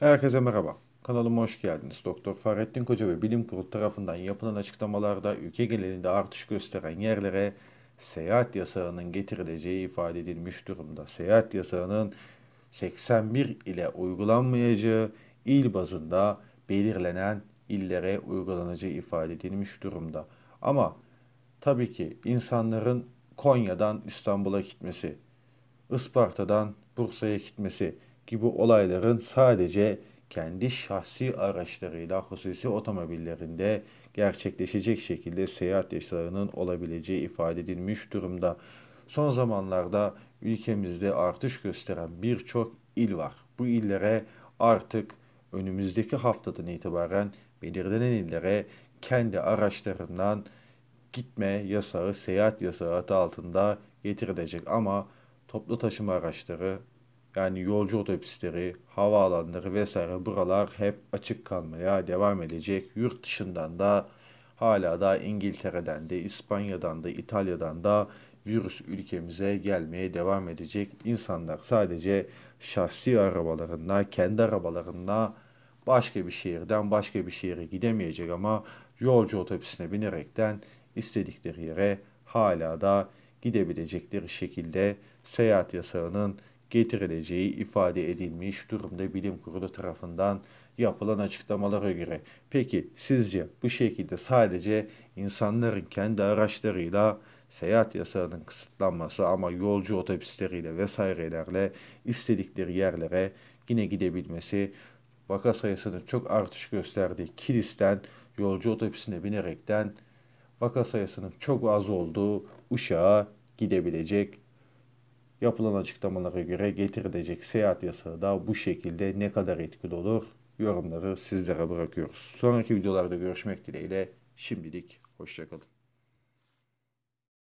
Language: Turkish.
Herkese merhaba. Kanalıma hoş geldiniz. Doktor Fahrettin Koca ve Bilim Kurulu tarafından yapılan açıklamalarda ülke genelinde artış gösteren yerlere seyahat yasağının getirileceği ifade edilmiş durumda. Seyahat yasağının 81 ile uygulanmayacağı il bazında belirlenen illere uygulanacağı ifade edilmiş durumda. Ama tabii ki insanların Konya'dan İstanbul'a gitmesi, Isparta'dan Bursa'ya gitmesi, gibi olayların sadece kendi şahsi araçlarıyla hususi otomobillerinde gerçekleşecek şekilde seyahat yaşlarının olabileceği ifade edilmiş durumda. Son zamanlarda ülkemizde artış gösteren birçok il var. Bu illere artık önümüzdeki haftadan itibaren belirlenen illere kendi araçlarından gitme yasağı, seyahat yasağı adı altında getirilecek ama toplu taşıma araçları yani yolcu otobüsleri, havaalanları vesaire buralar hep açık kalmaya devam edecek. Yurt dışından da hala da İngiltere'den de İspanya'dan da İtalya'dan da virüs ülkemize gelmeye devam edecek. İnsanlar sadece şahsi arabalarında, kendi arabalarında başka bir şehirden başka bir şehre gidemeyecek ama yolcu otobüsüne binerekten istedikleri yere hala da gidebilecekleri şekilde seyahat yasağının getirileceği ifade edilmiş durumda bilim kurulu tarafından yapılan açıklamalara göre. Peki sizce bu şekilde sadece insanların kendi araçlarıyla seyahat yasağının kısıtlanması ama yolcu otobüsleriyle vesairelerle istedikleri yerlere yine gidebilmesi vaka sayısının çok artış gösterdiği Kilis'ten yolcu otobüsüne binerekten vaka sayısının çok az olduğu Uşak'a gidebilecek Yapılan açıklamalara göre getirilecek seyahat yasağı da bu şekilde ne kadar etkili olur yorumları sizlere bırakıyoruz. Sonraki videolarda görüşmek dileğiyle şimdilik hoşçakalın.